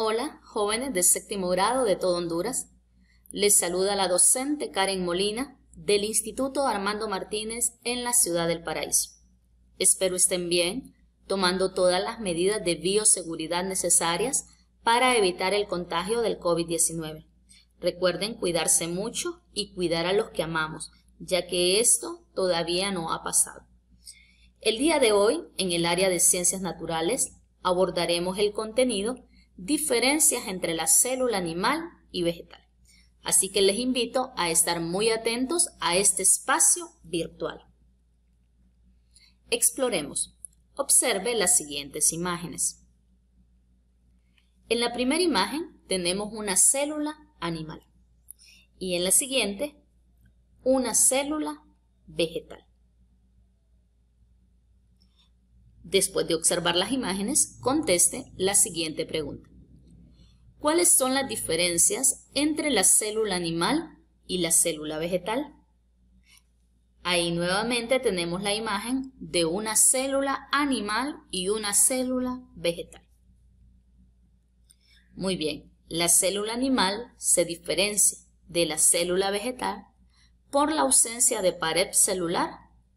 Hola, jóvenes de séptimo grado de todo Honduras. Les saluda la docente Karen Molina del Instituto Armando Martínez en la Ciudad del Paraíso. Espero estén bien, tomando todas las medidas de bioseguridad necesarias para evitar el contagio del COVID-19. Recuerden cuidarse mucho y cuidar a los que amamos, ya que esto todavía no ha pasado. El día de hoy, en el área de ciencias naturales, abordaremos el contenido diferencias entre la célula animal y vegetal. Así que les invito a estar muy atentos a este espacio virtual. Exploremos. Observe las siguientes imágenes. En la primera imagen tenemos una célula animal y en la siguiente una célula vegetal. Después de observar las imágenes, conteste la siguiente pregunta. ¿Cuáles son las diferencias entre la célula animal y la célula vegetal? Ahí nuevamente tenemos la imagen de una célula animal y una célula vegetal. Muy bien, la célula animal se diferencia de la célula vegetal por la ausencia de pared celular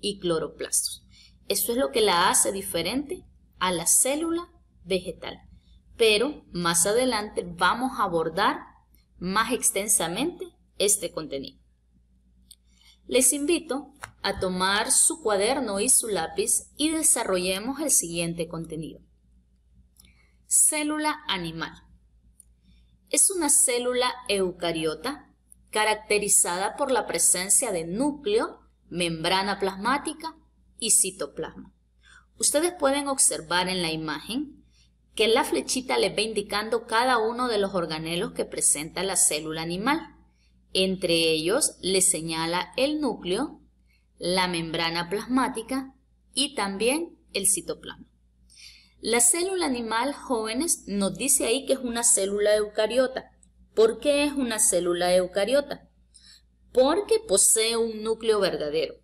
y cloroplastos. Eso es lo que la hace diferente a la célula vegetal pero más adelante vamos a abordar más extensamente este contenido. Les invito a tomar su cuaderno y su lápiz y desarrollemos el siguiente contenido. Célula animal. Es una célula eucariota caracterizada por la presencia de núcleo, membrana plasmática y citoplasma. Ustedes pueden observar en la imagen que la flechita les va indicando cada uno de los organelos que presenta la célula animal. Entre ellos le señala el núcleo, la membrana plasmática y también el citoplasma. La célula animal jóvenes nos dice ahí que es una célula eucariota. ¿Por qué es una célula eucariota? Porque posee un núcleo verdadero.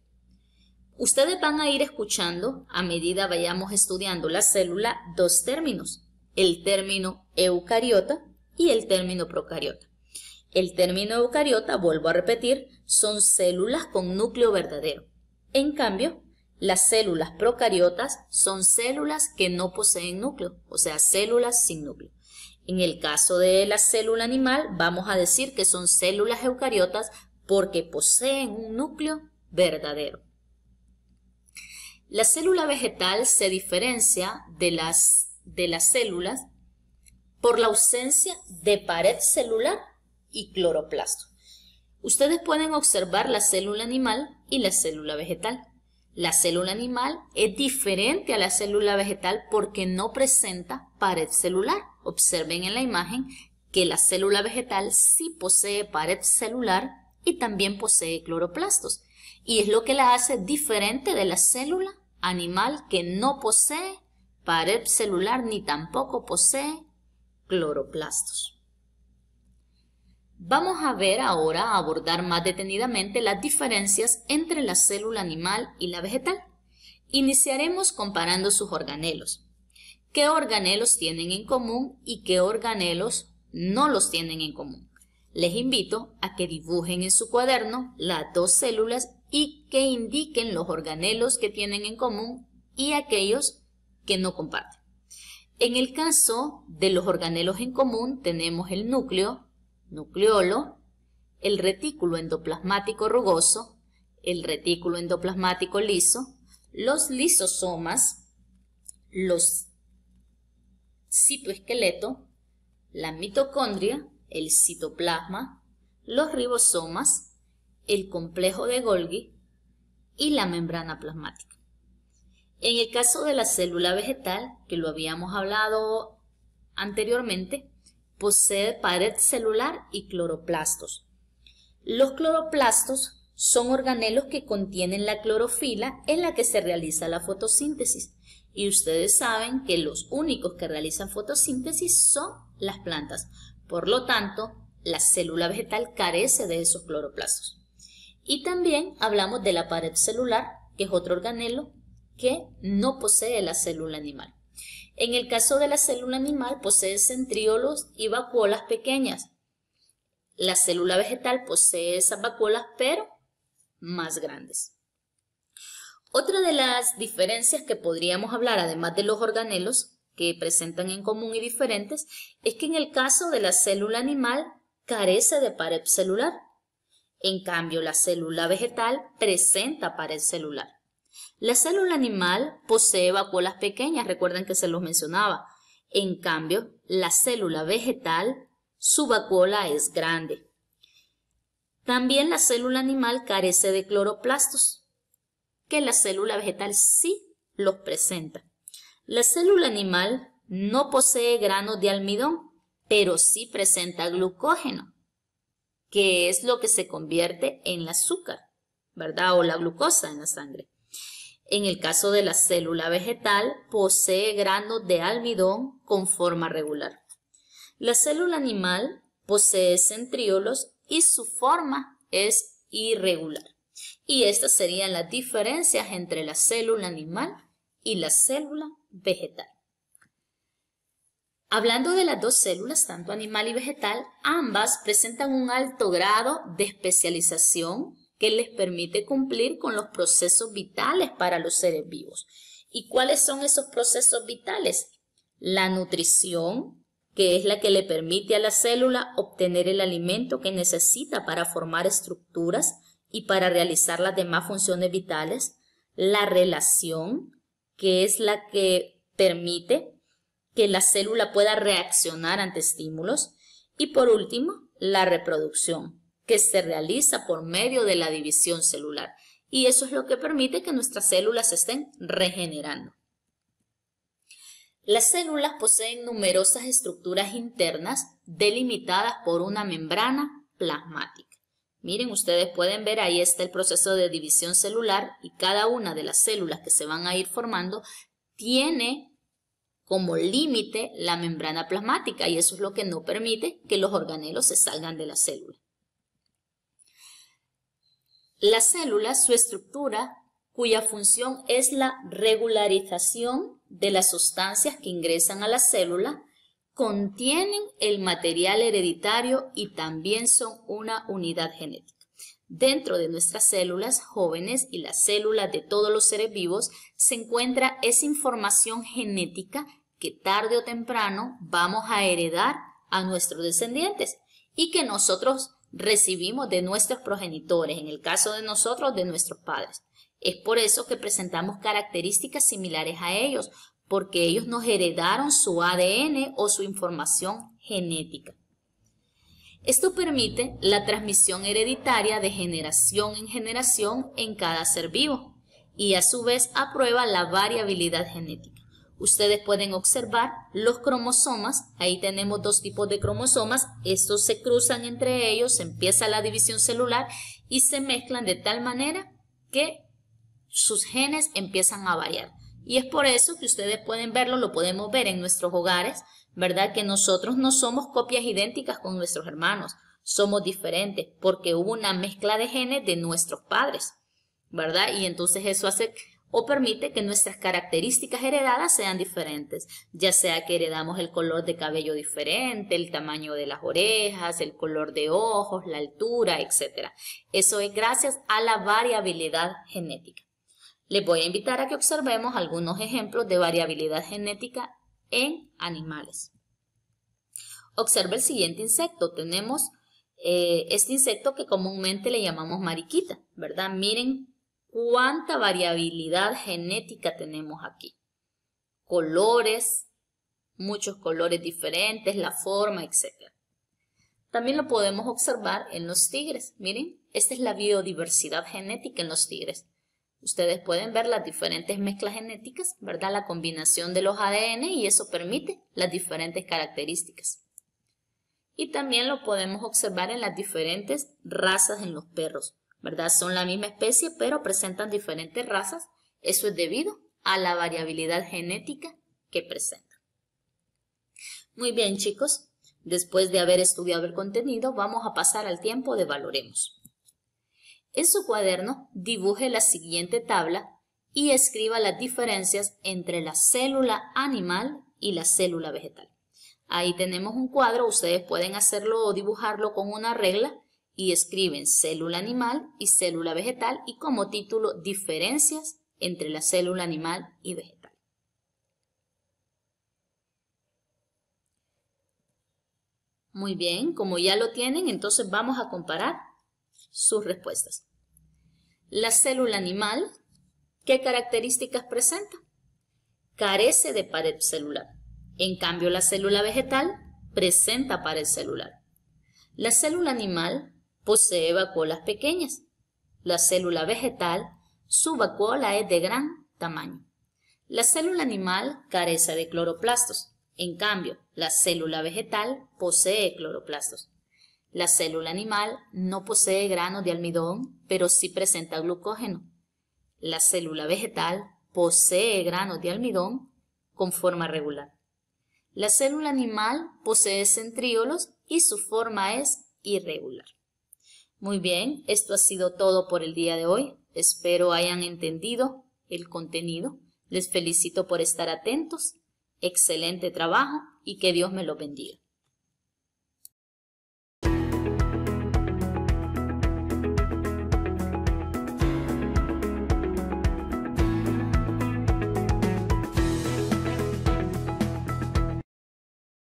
Ustedes van a ir escuchando, a medida vayamos estudiando la célula, dos términos, el término eucariota y el término procariota. El término eucariota, vuelvo a repetir, son células con núcleo verdadero. En cambio, las células procariotas son células que no poseen núcleo, o sea, células sin núcleo. En el caso de la célula animal, vamos a decir que son células eucariotas porque poseen un núcleo verdadero. La célula vegetal se diferencia de las, de las células por la ausencia de pared celular y cloroplasto. Ustedes pueden observar la célula animal y la célula vegetal. La célula animal es diferente a la célula vegetal porque no presenta pared celular. Observen en la imagen que la célula vegetal sí posee pared celular y también posee cloroplastos. Y es lo que la hace diferente de la célula animal que no posee pared celular ni tampoco posee cloroplastos. Vamos a ver ahora, a abordar más detenidamente las diferencias entre la célula animal y la vegetal. Iniciaremos comparando sus organelos. ¿Qué organelos tienen en común y qué organelos no los tienen en común? Les invito a que dibujen en su cuaderno las dos células y que indiquen los organelos que tienen en común y aquellos que no comparten. En el caso de los organelos en común tenemos el núcleo, nucleolo, el retículo endoplasmático rugoso, el retículo endoplasmático liso, los lisosomas, los citoesqueleto, la mitocondria, el citoplasma, los ribosomas, el complejo de Golgi y la membrana plasmática. En el caso de la célula vegetal, que lo habíamos hablado anteriormente, posee pared celular y cloroplastos. Los cloroplastos son organelos que contienen la clorofila en la que se realiza la fotosíntesis. Y ustedes saben que los únicos que realizan fotosíntesis son las plantas. Por lo tanto, la célula vegetal carece de esos cloroplastos. Y también hablamos de la pared celular, que es otro organelo que no posee la célula animal. En el caso de la célula animal posee centriolos y vacuolas pequeñas. La célula vegetal posee esas vacuolas pero más grandes. Otra de las diferencias que podríamos hablar, además de los organelos que presentan en común y diferentes, es que en el caso de la célula animal carece de pared celular, en cambio, la célula vegetal presenta pared celular. La célula animal posee vacuolas pequeñas, recuerden que se los mencionaba. En cambio, la célula vegetal, su vacuola es grande. También la célula animal carece de cloroplastos, que la célula vegetal sí los presenta. La célula animal no posee granos de almidón, pero sí presenta glucógeno que es lo que se convierte en el azúcar, ¿verdad? O la glucosa en la sangre. En el caso de la célula vegetal, posee grano de almidón con forma regular. La célula animal posee centriolos y su forma es irregular. Y estas serían las diferencias entre la célula animal y la célula vegetal. Hablando de las dos células, tanto animal y vegetal, ambas presentan un alto grado de especialización que les permite cumplir con los procesos vitales para los seres vivos. ¿Y cuáles son esos procesos vitales? La nutrición, que es la que le permite a la célula obtener el alimento que necesita para formar estructuras y para realizar las demás funciones vitales. La relación, que es la que permite que la célula pueda reaccionar ante estímulos y por último la reproducción que se realiza por medio de la división celular y eso es lo que permite que nuestras células estén regenerando. Las células poseen numerosas estructuras internas delimitadas por una membrana plasmática. Miren, ustedes pueden ver, ahí está el proceso de división celular y cada una de las células que se van a ir formando tiene como límite la membrana plasmática y eso es lo que no permite que los organelos se salgan de la célula. Las células, su estructura, cuya función es la regularización de las sustancias que ingresan a la célula, contienen el material hereditario y también son una unidad genética. Dentro de nuestras células jóvenes y las células de todos los seres vivos se encuentra esa información genética que tarde o temprano vamos a heredar a nuestros descendientes y que nosotros recibimos de nuestros progenitores, en el caso de nosotros, de nuestros padres. Es por eso que presentamos características similares a ellos, porque ellos nos heredaron su ADN o su información genética. Esto permite la transmisión hereditaria de generación en generación en cada ser vivo y a su vez aprueba la variabilidad genética. Ustedes pueden observar los cromosomas, ahí tenemos dos tipos de cromosomas, estos se cruzan entre ellos, empieza la división celular y se mezclan de tal manera que sus genes empiezan a variar. Y es por eso que ustedes pueden verlo, lo podemos ver en nuestros hogares, ¿verdad? Que nosotros no somos copias idénticas con nuestros hermanos, somos diferentes porque hubo una mezcla de genes de nuestros padres, ¿verdad? Y entonces eso hace o permite que nuestras características heredadas sean diferentes, ya sea que heredamos el color de cabello diferente, el tamaño de las orejas, el color de ojos, la altura, etc. Eso es gracias a la variabilidad genética. Les voy a invitar a que observemos algunos ejemplos de variabilidad genética en animales. Observe el siguiente insecto. Tenemos eh, este insecto que comúnmente le llamamos mariquita, ¿verdad? Miren cuánta variabilidad genética tenemos aquí. Colores, muchos colores diferentes, la forma, etc. También lo podemos observar en los tigres. Miren, esta es la biodiversidad genética en los tigres. Ustedes pueden ver las diferentes mezclas genéticas, ¿verdad? La combinación de los ADN y eso permite las diferentes características. Y también lo podemos observar en las diferentes razas en los perros. ¿verdad? Son la misma especie, pero presentan diferentes razas. Eso es debido a la variabilidad genética que presentan. Muy bien, chicos. Después de haber estudiado el contenido, vamos a pasar al tiempo de valoremos. En su cuaderno, dibuje la siguiente tabla y escriba las diferencias entre la célula animal y la célula vegetal. Ahí tenemos un cuadro, ustedes pueden hacerlo o dibujarlo con una regla y escriben célula animal y célula vegetal y como título diferencias entre la célula animal y vegetal. Muy bien, como ya lo tienen, entonces vamos a comparar sus respuestas. La célula animal, ¿qué características presenta? Carece de pared celular. En cambio, la célula vegetal presenta pared celular. La célula animal Posee vacuolas pequeñas. La célula vegetal, su vacuola es de gran tamaño. La célula animal carece de cloroplastos. En cambio, la célula vegetal posee cloroplastos. La célula animal no posee granos de almidón, pero sí presenta glucógeno. La célula vegetal posee granos de almidón con forma regular. La célula animal posee centríolos y su forma es irregular. Muy bien, esto ha sido todo por el día de hoy. Espero hayan entendido el contenido. Les felicito por estar atentos. Excelente trabajo y que Dios me lo bendiga.